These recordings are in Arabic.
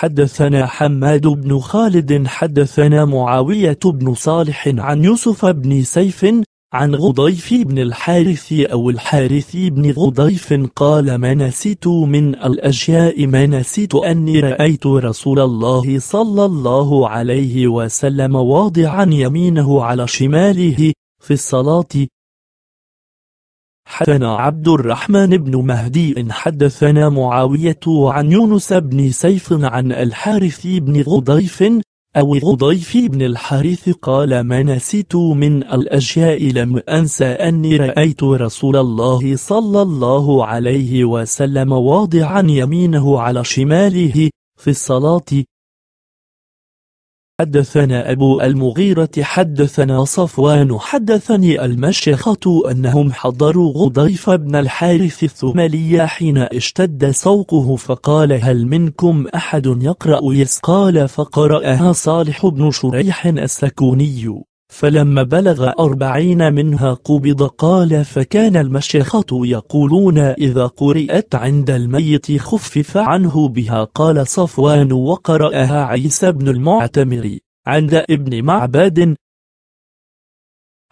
حدثنا حماد بن خالد حدثنا معاوية بن صالح عن يوسف بن سيف عن غضيف بن الحارث أو الحارث بن غضيف قال ما نسيت من الأشياء ما نسيت أني رأيت رسول الله صلى الله عليه وسلم واضعا يمينه على شماله في الصلاة حدثنا عبد الرحمن بن مهدي حدثنا معاوية عن يونس بن سيف عن الحارث بن غضيف أو غضيف بن الحارث قال ما نسيت من الأشياء لم أنسى أني رأيت رسول الله صلى الله عليه وسلم واضعا يمينه على شماله في الصلاة حدثنا أبو المغيرة حدثنا صفوان حدثني المشيخة أنهم حضروا غضيف بن الحارث الثملي حين اشتد سوقه فقال هل منكم أحد يقرأ يس قال فقرأها صالح بن شريح السكوني فلما بلغ أربعين منها قبض قال فكان المشيخة يقولون إذا قرئت عند الميت خفف عنه بها قال صفوان وقرأها عيسى بن المعتمر عند ابن معبد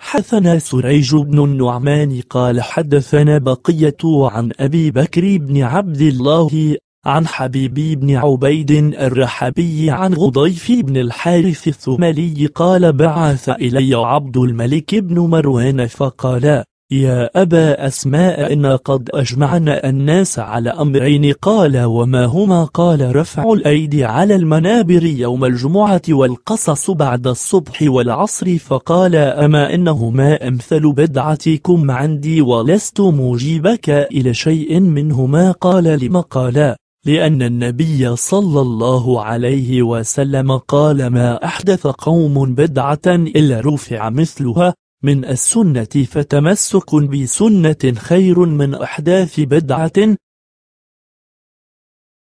حثنا سريج بن النعمان قال حدثنا بقية عن أبي بكر بن عبد الله عن حبيبي بن عبيد الرحبي عن غضيف بن الحارث الثملي قال بعث إلي عبد الملك بن مروان فقال يا أبا أسماء إن قد أجمعنا الناس على أمرين قال وما هما قال رفع الأيدي على المنابر يوم الجمعة والقصص بعد الصبح والعصر فقال أما إنهما أمثل بدعتكم عندي ولست مجيبك إلى شيء منهما قال لما قالا لأن النبي صلى الله عليه وسلم قال ما أحدث قوم بدعة إلا رفع مثلها من السنة فتمسك بسنة خير من أحداث بدعة